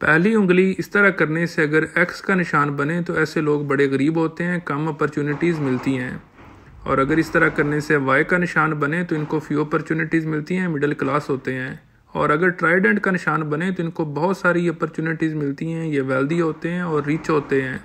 पहली उंगली इस तरह करने से अगर एक्स का निशान बने तो ऐसे लोग बड़े गरीब होते हैं कम अपॉर्चुनिटीज़ मिलती हैं और अगर इस तरह करने से वाई का निशान बने तो इनको फ्यू अपॉर्चुनिटीज़ मिलती हैं मिडिल क्लास होते हैं और अगर ट्राइडेंट का निशान बने तो इनको बहुत सारी अपॉर्चुनिटीज़ मिलती हैं ये वेल्दी होते हैं और रिच होते हैं